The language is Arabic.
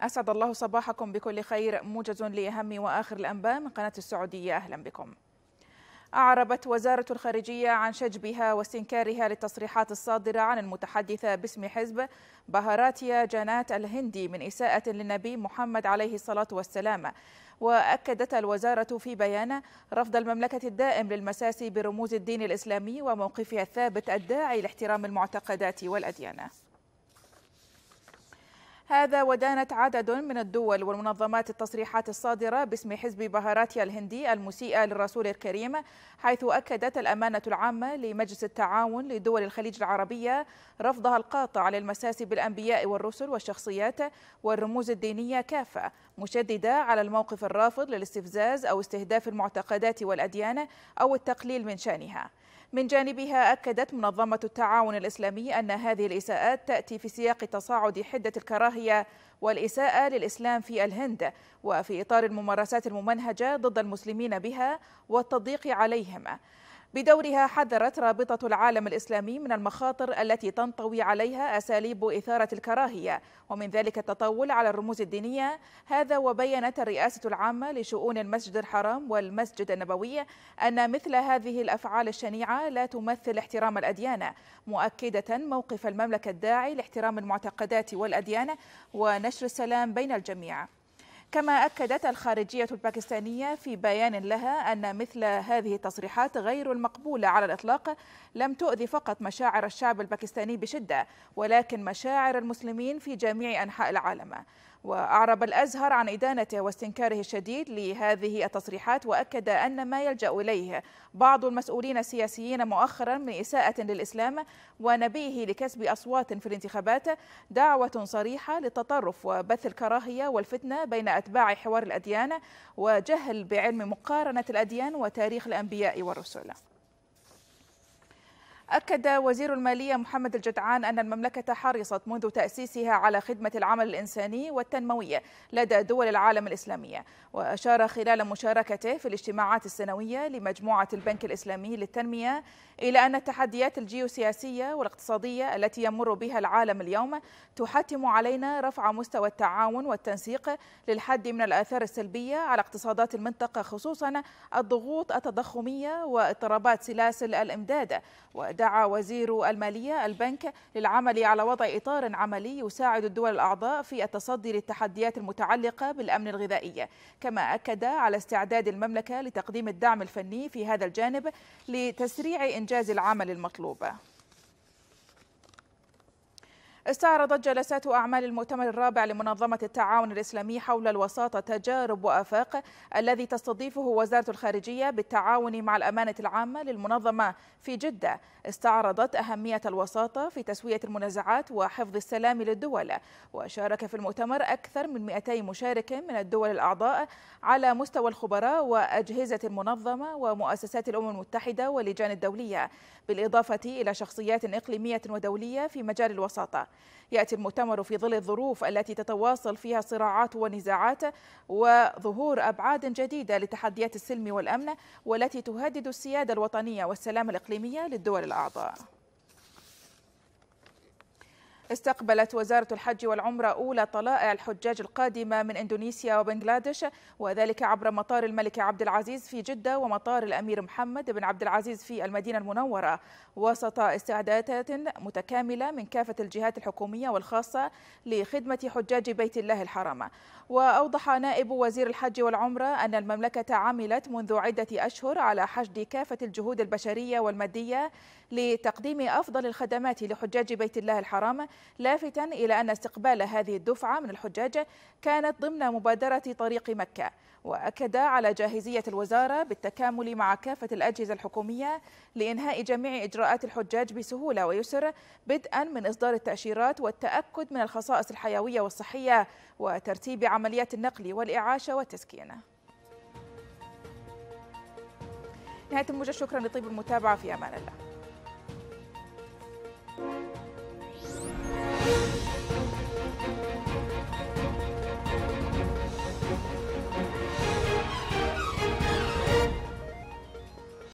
أسعد الله صباحكم بكل خير موجز لأهم وآخر الأنباء من قناة السعودية أهلا بكم أعربت وزارة الخارجية عن شجبها واستنكارها للتصريحات الصادرة عن المتحدثة باسم حزب بهاراتيا جانات الهندي من إساءة للنبي محمد عليه الصلاة والسلام وأكدت الوزارة في بيان رفض المملكة الدائم للمساس برموز الدين الإسلامي وموقفها الثابت الداعي لاحترام المعتقدات والأديان هذا ودانت عدد من الدول والمنظمات التصريحات الصادرة باسم حزب بهاراتيا الهندي المسيئة للرسول الكريم حيث أكدت الأمانة العامة لمجلس التعاون لدول الخليج العربية رفضها القاطع للمساس بالأنبياء والرسل والشخصيات والرموز الدينية كافة مشددة على الموقف الرافض للاستفزاز أو استهداف المعتقدات والأديان أو التقليل من شأنها من جانبها أكدت منظمة التعاون الإسلامي أن هذه الإساءات تأتي في سياق تصاعد حدة الكراهية والإساءة للإسلام في الهند وفي إطار الممارسات الممنهجة ضد المسلمين بها والتضييق عليهم بدورها حذرت رابطة العالم الإسلامي من المخاطر التي تنطوي عليها أساليب إثارة الكراهية ومن ذلك التطول على الرموز الدينية هذا وبينت الرئاسة العامة لشؤون المسجد الحرام والمسجد النبوي أن مثل هذه الأفعال الشنيعة لا تمثل احترام الأديان مؤكدة موقف المملكة الداعي لاحترام المعتقدات والأديان ونشر السلام بين الجميع كما أكدت الخارجية الباكستانية في بيان لها أن مثل هذه التصريحات غير المقبولة على الإطلاق لم تؤذي فقط مشاعر الشعب الباكستاني بشدة ولكن مشاعر المسلمين في جميع أنحاء العالم وأعرب الأزهر عن إدانته واستنكاره الشديد لهذه التصريحات وأكد أن ما يلجأ إليه بعض المسؤولين السياسيين مؤخرا من إساءة للإسلام ونبيه لكسب أصوات في الانتخابات دعوة صريحة للتطرف وبث الكراهية والفتنة بين أتباع حوار الأديان وجهل بعلم مقارنة الأديان وتاريخ الأنبياء والرسل أكد وزير المالية محمد الجدعان أن المملكة حرصت منذ تأسيسها على خدمة العمل الإنساني والتنموية لدى دول العالم الإسلامية وأشار خلال مشاركته في الاجتماعات السنوية لمجموعة البنك الإسلامي للتنمية إلى أن التحديات الجيوسياسية والاقتصادية التي يمر بها العالم اليوم تحتم علينا رفع مستوى التعاون والتنسيق للحد من الآثار السلبية على اقتصادات المنطقة خصوصا الضغوط التضخمية واضطرابات سلاسل الإمداد دعا وزير المالية البنك للعمل على وضع إطار عملي يساعد الدول الأعضاء في التصدي للتحديات المتعلقة بالأمن الغذائي كما أكد على استعداد المملكة لتقديم الدعم الفني في هذا الجانب لتسريع إنجاز العمل المطلوب استعرضت جلسات أعمال المؤتمر الرابع لمنظمة التعاون الإسلامي حول الوساطة تجارب وآفاق الذي تستضيفه وزارة الخارجية بالتعاون مع الأمانة العامة للمنظمة في جدة استعرضت أهمية الوساطة في تسوية المنازعات وحفظ السلام للدول وشارك في المؤتمر أكثر من 200 مشارك من الدول الأعضاء على مستوى الخبراء وأجهزة المنظمة ومؤسسات الأمم المتحدة واللجان الدولية بالإضافة إلى شخصيات إقليمية ودولية في مجال الوساطة يأتي المؤتمر في ظل الظروف التي تتواصل فيها صراعات ونزاعات وظهور أبعاد جديدة لتحديات السلم والأمن والتي تهدد السيادة الوطنية والسلام الإقليمية للدول الأعضاء استقبلت وزارة الحج والعمرة أولى طلائع الحجاج القادمة من إندونيسيا وبنغلاديش وذلك عبر مطار الملك عبد العزيز في جدة ومطار الأمير محمد بن عبد العزيز في المدينة المنورة وسط استعدادات متكاملة من كافة الجهات الحكومية والخاصة لخدمة حجاج بيت الله الحرام وأوضح نائب وزير الحج والعمرة أن المملكة عملت منذ عدة أشهر على حشد كافة الجهود البشرية والمادية لتقديم أفضل الخدمات لحجاج بيت الله الحرام لافتا إلى أن استقبال هذه الدفعة من الحجاج كانت ضمن مبادرة طريق مكة وأكد على جاهزية الوزارة بالتكامل مع كافة الأجهزة الحكومية لإنهاء جميع إجراءات الحجاج بسهولة ويسر بدءا من إصدار التأشيرات والتأكد من الخصائص الحيوية والصحية وترتيب عمليات النقل والإعاشة والتسكين نهاية الموجة شكرا لطيب المتابعة في أمان الله